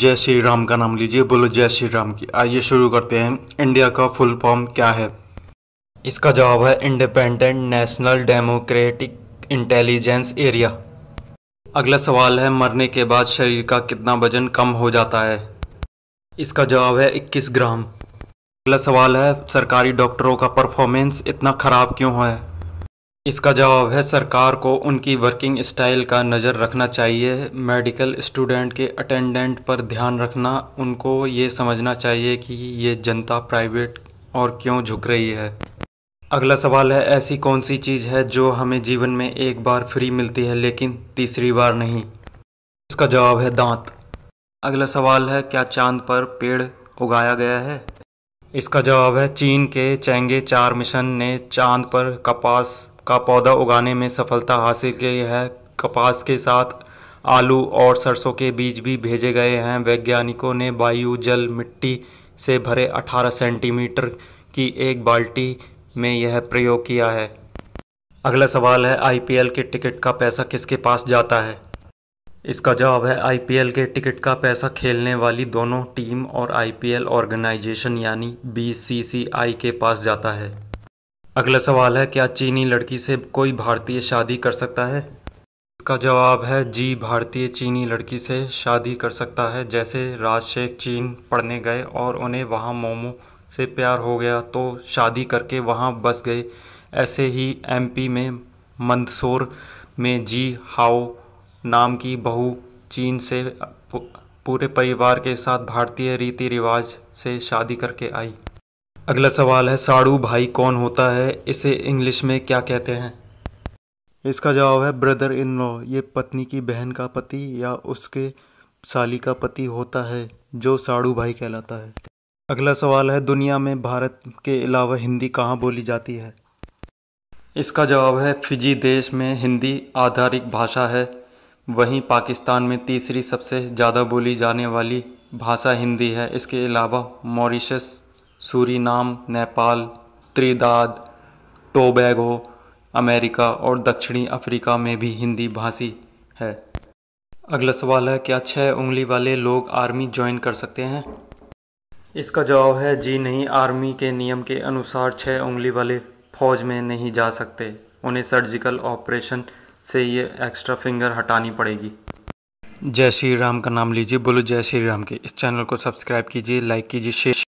जय श्री राम का नाम लीजिए बोलो जय श्री राम की आइए शुरू करते हैं इंडिया का फुल फॉर्म क्या है इसका जवाब है independent national democratic intelligence area अगला सवाल है मरने के बाद शरीर का कितना वजन कम हो जाता है इसका जवाब है 21 ग्राम अगला सवाल है सरकारी डॉक्टरों का परफॉर्मेंस इतना ख़राब क्यों है इसका जवाब है सरकार को उनकी वर्किंग स्टाइल का नज़र रखना चाहिए मेडिकल स्टूडेंट के अटेंडेंट पर ध्यान रखना उनको ये समझना चाहिए कि ये जनता प्राइवेट और क्यों झुक रही है अगला सवाल है ऐसी कौन सी चीज़ है जो हमें जीवन में एक बार फ्री मिलती है लेकिन तीसरी बार नहीं इसका जवाब है दांत अगला सवाल है क्या चांद पर पेड़ उगाया गया है इसका जवाब है चीन के चैंगे चार मिशन ने चांद पर कपास का पौधा उगाने में सफलता हासिल की है कपास के साथ आलू और सरसों के बीज भी भेजे गए हैं वैज्ञानिकों ने वायु जल मिट्टी से भरे 18 सेंटीमीटर की एक बाल्टी में यह प्रयोग किया है अगला सवाल है आईपीएल के टिकट का पैसा किसके पास जाता है इसका जवाब है आईपीएल के टिकट का पैसा खेलने वाली दोनों टीम और आईपीएल ऑर्गेनाइजेशन यानी बीसीसीआई के पास जाता है अगला सवाल है क्या चीनी लड़की से कोई भारतीय शादी कर सकता है इसका जवाब है जी भारतीय चीनी लड़की से शादी कर सकता है जैसे राज शेख चीन पढ़ने गए और उन्हें वहाँ मोमो से प्यार हो गया तो शादी करके वहाँ बस गए ऐसे ही एमपी में मंदसौर में जी हाओ नाम की बहू चीन से पूरे परिवार के साथ भारतीय रीति रिवाज से शादी करके आई अगला सवाल है साड़ू भाई कौन होता है इसे इंग्लिश में क्या कहते हैं इसका जवाब है ब्रदर इन लॉ ये पत्नी की बहन का पति या उसके साली का पति होता है जो साड़ू भाई कहलाता है अगला सवाल है दुनिया में भारत के अलावा हिंदी कहाँ बोली जाती है इसका जवाब है फिजी देश में हिंदी आधारित भाषा है वहीं पाकिस्तान में तीसरी सबसे ज़्यादा बोली जाने वाली भाषा हिंदी है इसके अलावा Mauritius Suriname Nepal Trinidad Tobago America और दक्षिणी अफ्रीका में भी हिंदी भाषी है अगला सवाल है क्या छः उंगली वाले लोग आर्मी ज्वाइन कर सकते हैं इसका जवाब है जी नहीं आर्मी के नियम के अनुसार छः उंगली वाले फौज में नहीं जा सकते उन्हें सर्जिकल ऑपरेशन से ये एक्स्ट्रा फिंगर हटानी पड़ेगी जय श्री राम का नाम लीजिए बोलो जय श्री राम के इस चैनल को सब्सक्राइब कीजिए लाइक कीजिए शेयर